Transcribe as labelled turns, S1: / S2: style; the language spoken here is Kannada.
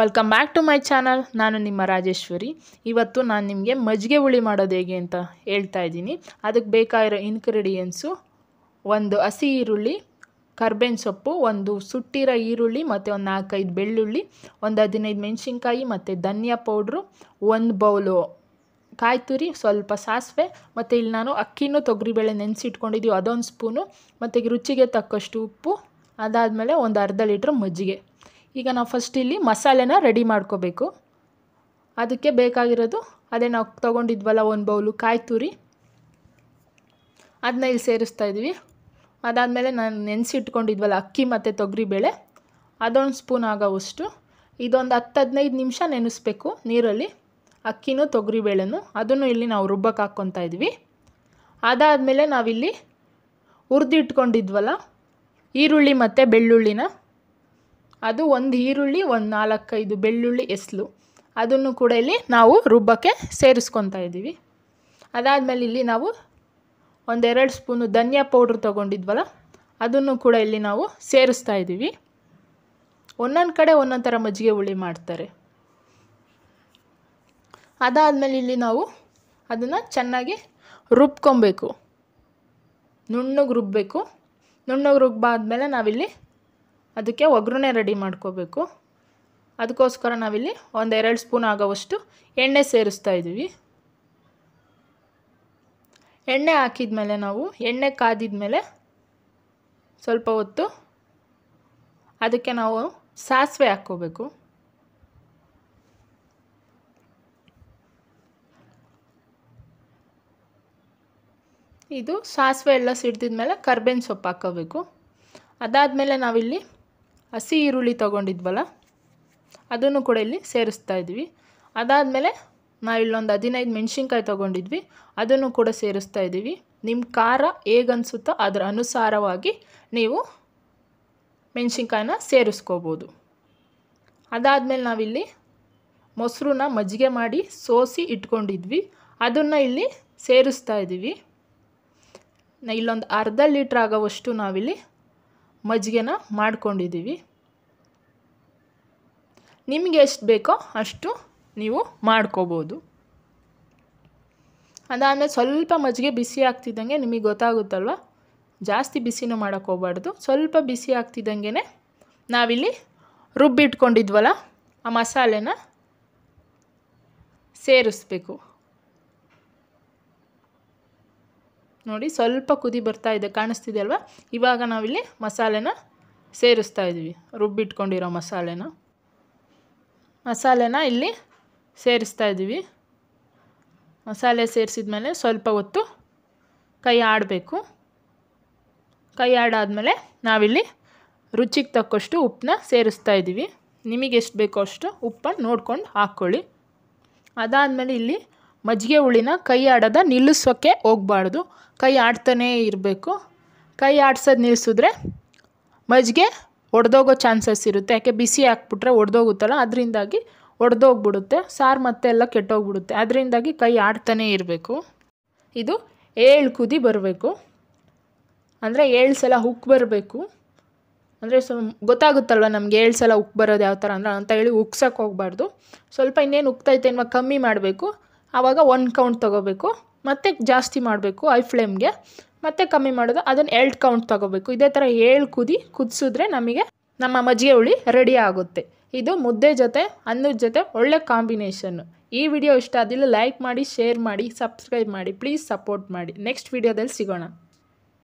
S1: welcome back to my channel ನಾನು ನಿಮ್ಮ ರಾಜೇಶ್ವರಿ ಇವತ್ತು ನಾನು ನಿಮಗೆ ಮಜ್ಜಿಗೆ ಹುಳಿ ಮಾಡೋದು ಹೇಗೆ ಅಂತ ಹೇಳ್ತಾ ಇದ್ದೀನಿ ಅದಕ್ಕೆ ಬೇಕಾಗಿರೋ ಇನ್ಗ್ರೀಡಿಯೆಂಟ್ಸು ಒಂದು ಹಸಿ ಈರುಳ್ಳಿ ಕರ್ಬೇವಿನ ಸೊಪ್ಪು ಒಂದು ಸುಟ್ಟಿರೋ ಈರುಳ್ಳಿ ಮತ್ತು ಒಂದು ನಾಲ್ಕೈದು ಬೆಳ್ಳುಳ್ಳಿ ಒಂದು ಹದಿನೈದು ಮೆಣಸಿನ್ಕಾಯಿ ಮತ್ತು ಧನಿಯಾ ಪೌಡ್ರು ಒಂದು ಬೌಲು ಕಾಯಿ ತುರಿ ಸ್ವಲ್ಪ ಸಾಸಿವೆ ಮತ್ತು ಇಲ್ಲಿ ನಾನು ಅಕ್ಕಿನೂ ತೊಗರಿಬೇಳೆ ನೆನೆಸಿಟ್ಕೊಂಡಿದ್ದೀವಿ ಅದೊಂದು ಸ್ಪೂನು ಮತ್ತು ರುಚಿಗೆ ತಕ್ಕಷ್ಟು ಉಪ್ಪು ಅದಾದಮೇಲೆ ಒಂದು ಅರ್ಧ ಲೀಟ್ರ್ ಮಜ್ಜಿಗೆ ಈಗ ನಾವು ಫಸ್ಟ್ ಇಲ್ಲಿ ಮಸಾಲೆನ ರೆಡಿ ಮಾಡ್ಕೋಬೇಕು ಅದಕ್ಕೆ ಬೇಕಾಗಿರೋದು ಅದೇ ನಾವು ತೊಗೊಂಡಿದ್ವಲ್ಲ ಒಂದು ಬೌಲು ಕಾಯಿ ತುರಿ ಅದನ್ನ ಇಲ್ಲಿ ಸೇರಿಸ್ತಾ ಇದ್ವಿ ಅದಾದಮೇಲೆ ನಾನು ನೆನೆಸಿಟ್ಕೊಂಡಿದ್ವಲ್ಲ ಅಕ್ಕಿ ಮತ್ತು ತೊಗರಿಬೇಳೆ ಅದೊಂದು ಸ್ಪೂನ್ ಆಗೋವಷ್ಟು ಇದೊಂದು ಹತ್ತು ಹದಿನೈದು ನಿಮಿಷ ನೆನೆಸ್ಬೇಕು ನೀರಲ್ಲಿ ಅಕ್ಕಿನೂ ತೊಗರಿಬೇಳೆನೂ ಅದನ್ನು ಇಲ್ಲಿ ನಾವು ರುಬ್ಬಕ್ಕೆ ಹಾಕ್ಕೊತಾ ಇದ್ವಿ ಅದಾದಮೇಲೆ ನಾವಿಲ್ಲಿ ಹುರಿದಿಟ್ಕೊಂಡಿದ್ವಲ್ಲ ಈರುಳ್ಳಿ ಮತ್ತು ಬೆಳ್ಳುಳ್ಳಿನ ಅದು ಒಂದು ಈರುಳ್ಳಿ ಒಂದು ನಾಲ್ಕೈದು ಬೆಳ್ಳುಳ್ಳಿ ಎಸ್ಲು ಅದನ್ನು ಕೂಡ ಇಲ್ಲಿ ನಾವು ರುಬ್ಬಕ್ಕೆ ಸೇರಿಸ್ಕೊತಾ ಇದ್ದೀವಿ ಅದಾದಮೇಲೆ ಇಲ್ಲಿ ನಾವು ಒಂದೆರಡು ಸ್ಪೂನು ಧನಿಯಾ ಪೌಡ್ರ್ ತೊಗೊಂಡಿದ್ವಲ್ಲ ಅದನ್ನು ಕೂಡ ಇಲ್ಲಿ ನಾವು ಸೇರಿಸ್ತಾ ಇದ್ದೀವಿ ಒಂದೊಂದು ಕಡೆ ಒಂದೊಂದು ಥರ ಮಜ್ಜಿಗೆ ಹುಳಿ ಮಾಡ್ತಾರೆ ಅದಾದಮೇಲೆ ಇಲ್ಲಿ ನಾವು ಅದನ್ನು ಚೆನ್ನಾಗಿ ರುಬ್ಕೊಬೇಕು ನುಣ್ಣಗೆ ರುಬ್ಬಬೇಕು ನುಣ್ಣಗೆ ರುಬ್ಬಾದ್ಮೇಲೆ ನಾವಿಲ್ಲಿ ಅದಕ್ಕೆ ಒಗ್ಗರಣೆ ರೆಡಿ ಮಾಡ್ಕೋಬೇಕು ಅದಕ್ಕೋಸ್ಕರ ನಾವಿಲ್ಲಿ ಒಂದು ಎರಡು ಸ್ಪೂನ್ ಆಗೋವಷ್ಟು ಎಣ್ಣೆ ಸೇರಿಸ್ತಾ ಇದ್ದೀವಿ ಎಣ್ಣೆ ಹಾಕಿದ ಮೇಲೆ ನಾವು ಎಣ್ಣೆ ಕಾದಿದ ಮೇಲೆ ಸ್ವಲ್ಪ ಹೊತ್ತು ಅದಕ್ಕೆ ನಾವು ಸಾಸಿವೆ ಹಾಕ್ಕೋಬೇಕು ಇದು ಸಾಸಿವೆ ಎಲ್ಲ ಸಿಡ್ದಿದ ಮೇಲೆ ಕರ್ಬೇವಿನ ಸೊಪ್ಪು ಹಾಕೋಬೇಕು ಅದಾದಮೇಲೆ ನಾವಿಲ್ಲಿ ಹಸಿ ಈರುಳ್ಳಿ ತೊಗೊಂಡಿದ್ವಲ್ಲ ಅದನ್ನು ಕೂಡ ಇಲ್ಲಿ ಸೇರಿಸ್ತಾ ಇದ್ವಿ ಅದಾದಮೇಲೆ ನಾವು ಹದಿನೈದು ಮೆಣಸಿನ್ಕಾಯಿ ತೊಗೊಂಡಿದ್ವಿ ಅದನ್ನು ಕೂಡ ಸೇರಿಸ್ತಾ ಇದ್ದೀವಿ ನಿಮ್ಮ ಖಾರ ಹೇಗನ್ಸುತ್ತೋ ಅದರ ಅನುಸಾರವಾಗಿ ನೀವು ಮೆಣಸಿನ್ಕಾಯಿನ ಸೇರಿಸ್ಕೋಬೋದು ಅದಾದಮೇಲೆ ನಾವಿಲ್ಲಿ ಮೊಸರನ್ನ ಮಜ್ಜಿಗೆ ಮಾಡಿ ಸೋಸಿ ಇಟ್ಕೊಂಡಿದ್ವಿ ಅದನ್ನು ಇಲ್ಲಿ ಸೇರಿಸ್ತಾ ಇದ್ದೀವಿ ಇಲ್ಲೊಂದು ಅರ್ಧ ಲೀಟ್ರ್ ಆಗೋವಷ್ಟು ನಾವಿಲ್ಲಿ ಮಜ್ಜಿಗೆನ ಮಾಡ್ಕೊಂಡಿದ್ದೀವಿ ನಿಮಗೆ ಎಷ್ಟು ಬೇಕೋ ಅಷ್ಟು ನೀವು ಮಾಡ್ಕೋಬೋದು ಅದಾದಮೇಲೆ ಸ್ವಲ್ಪ ಮಜ್ಜಿಗೆ ಬಿಸಿ ಆಗ್ತಿದ್ದಂಗೆ ನಿಮಗೆ ಗೊತ್ತಾಗುತ್ತಲ್ವ ಜಾಸ್ತಿ ಬಿಸಿನೂ ಮಾಡೋಕ್ಕೆ ಹೋಗ್ಬಾರ್ದು ಸ್ವಲ್ಪ ಬಿಸಿ ಆಗ್ತಿದ್ದಂಗೆ ನಾವಿಲ್ಲಿ ರುಬ್ಬಿಟ್ಕೊಂಡಿದ್ವಲ್ಲ ಆ ಮಸಾಲೆನ ಸೇರಿಸ್ಬೇಕು ನೋಡಿ ಸ್ವಲ್ಪ ಕುದಿ ಬರ್ತಾ ಇದೆ ಕಾಣಿಸ್ತಿದೆ ಅಲ್ವಾ ಇವಾಗ ನಾವಿಲ್ಲಿ ಮಸಾಲೆನ ಸೇರಿಸ್ತಾ ಇದ್ದೀವಿ ರುಬ್ಬಿಟ್ಕೊಂಡಿರೋ ಮಸಾಲೆನ ಮಸಾಲೆನ ಇಲ್ಲಿ ಸೇರಿಸ್ತಾ ಇದ್ದೀವಿ ಮಸಾಲೆ ಸೇರಿಸಿದ ಮೇಲೆ ಸ್ವಲ್ಪ ಹೊತ್ತು ಕೈ ಆಡಬೇಕು ಕೈ ಆಡಾದಮೇಲೆ ನಾವಿಲ್ಲಿ ರುಚಿಗೆ ತಕ್ಕಷ್ಟು ಉಪ್ಪನ್ನ ಸೇರಿಸ್ತಾ ಇದ್ದೀವಿ ನಿಮಗೆ ಎಷ್ಟು ಬೇಕೋ ಅಷ್ಟು ಉಪ್ಪನ್ನು ನೋಡ್ಕೊಂಡು ಹಾಕ್ಕೊಳ್ಳಿ ಅದಾದಮೇಲೆ ಇಲ್ಲಿ ಮಜ್ಜಿಗೆ ಹುಳಿನ ಕೈ ಆಡೋದ ನಿಲ್ಲಿಸೋಕ್ಕೆ ಹೋಗ್ಬಾರ್ದು ಕೈ ಆಡ್ತಾನೇ ಇರಬೇಕು ಕೈ ಆಡ್ಸೋದು ನಿಲ್ಲಿಸಿದ್ರೆ ಮಜ್ಜಿಗೆ ಒಡೆದೋಗೋ ಚಾನ್ಸಸ್ ಇರುತ್ತೆ ಯಾಕೆ ಬಿಸಿ ಹಾಕ್ಬಿಟ್ರೆ ಒಡೆದೋಗುತ್ತಲ್ಲ ಅದರಿಂದಾಗಿ ಒಡೆದೋಗ್ಬಿಡುತ್ತೆ ಸಾರು ಮತ್ತೆ ಎಲ್ಲ ಕೆಟ್ಟೋಗ್ಬಿಡುತ್ತೆ ಅದರಿಂದಾಗಿ ಕೈ ಆಡ್ತಾನೇ ಇರಬೇಕು ಇದು ಏಳು ಕುದಿ ಬರಬೇಕು ಅಂದರೆ ಏಳು ಸಲ ಉಕ್ ಬರಬೇಕು ಅಂದರೆ ಸೊ ಗೊತ್ತಾಗುತ್ತಲ್ವ ನಮಗೆ ಏಳು ಸಲ ಉಕ್ ಬರೋದು ಯಾವ ಥರ ಅಂದ್ರೆ ಅಂತ ಹೇಳಿ ಉಕ್ಸೋಕ್ಕೆ ಹೋಗ್ಬಾರ್ದು ಸ್ವಲ್ಪ ಇನ್ನೇನು ಉಕ್ತೈತೆ ಅನ್ನುವ ಕಮ್ಮಿ ಮಾಡಬೇಕು ಆವಾಗ ಒನ್ ಕೌಂಟ್ ತೊಗೋಬೇಕು ಮತ್ತು ಜಾಸ್ತಿ ಮಾಡಬೇಕು ಐ ಫ್ಲೇಮ್ಗೆ ಮತ್ತೆ ಕಮ್ಮಿ ಮಾಡೋದು ಅದನ್ನು ಎರಡು ಕೌಂಟ್ ತೊಗೋಬೇಕು ಇದೇ ಥರ ಏಳು ಕುದಿ ಕುದಿಸಿದ್ರೆ ನಮಗೆ ನಮ್ಮ ಮಜ್ಜಿಗೆ ಹುಳಿ ರೆಡಿ ಆಗುತ್ತೆ ಇದು ಮುದ್ದೆ ಜೊತೆ ಅನ್ನದ ಜೊತೆ ಒಳ್ಳೆ ಕಾಂಬಿನೇಷನ್ನು ಈ ವಿಡಿಯೋ ಇಷ್ಟ ಆದಿಲ್ಲ ಲೈಕ್ ಮಾಡಿ ಶೇರ್ ಮಾಡಿ ಸಬ್ಸ್ಕ್ರೈಬ್ ಮಾಡಿ ಪ್ಲೀಸ್ ಸಪೋರ್ಟ್ ಮಾಡಿ ನೆಕ್ಸ್ಟ್ ವಿಡಿಯೋದಲ್ಲಿ ಸಿಗೋಣ